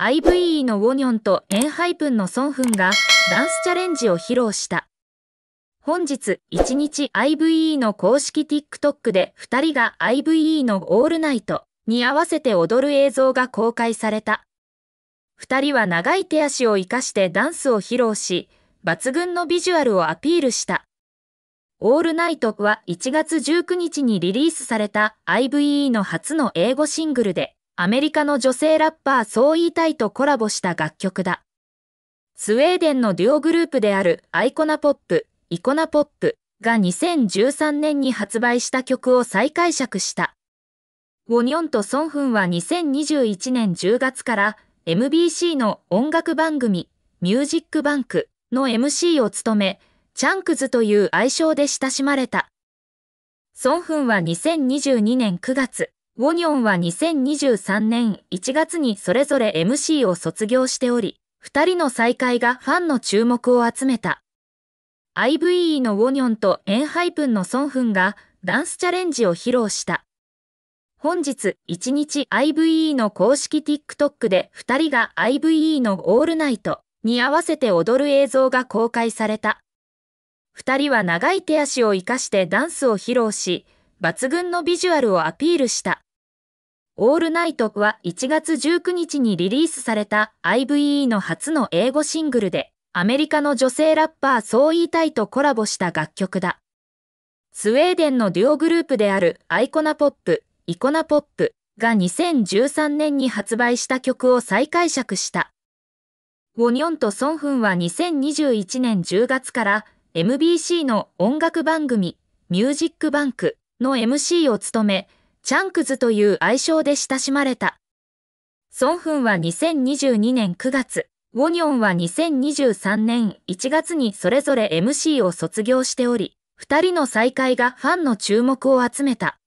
IVE のウォニョンとエンハイプンのソンフンがダンスチャレンジを披露した。本日1日 IVE の公式 TikTok で2人が IVE のオールナイトに合わせて踊る映像が公開された。2人は長い手足を活かしてダンスを披露し、抜群のビジュアルをアピールした。オールナイトは1月19日にリリースされた IVE の初の英語シングルで、アメリカの女性ラッパーソーイータイとコラボした楽曲だ。スウェーデンのデュオグループであるアイコナポップ、イコナポップが2013年に発売した曲を再解釈した。ウォニョンとソンフンは2021年10月から MBC の音楽番組ミュージックバンクの MC を務め、チャンクズという愛称で親しまれた。ソンフンは2022年9月、ウォニョンは2023年1月にそれぞれ MC を卒業しており、二人の再会がファンの注目を集めた。IVE のウォニョンとエンハイプンのソンフンがダンスチャレンジを披露した。本日1日 IVE の公式 TikTok で2人が IVE のオールナイトに合わせて踊る映像が公開された。2人は長い手足を活かしてダンスを披露し、抜群のビジュアルをアピールした。オールナイトは1月19日にリリースされた IVE の初の英語シングルで、アメリカの女性ラッパーそう言いたいとコラボした楽曲だ。スウェーデンのデュオグループであるアイコナポップ、イコナポップが2013年に発売した曲を再解釈した。ウォニョンとソンフンは2021年10月から MBC の音楽番組ミュージックバンクの MC を務め、チャンクズという愛称で親しまれた。ソンフンは2022年9月、ウォニョンは2023年1月にそれぞれ MC を卒業しており、二人の再会がファンの注目を集めた。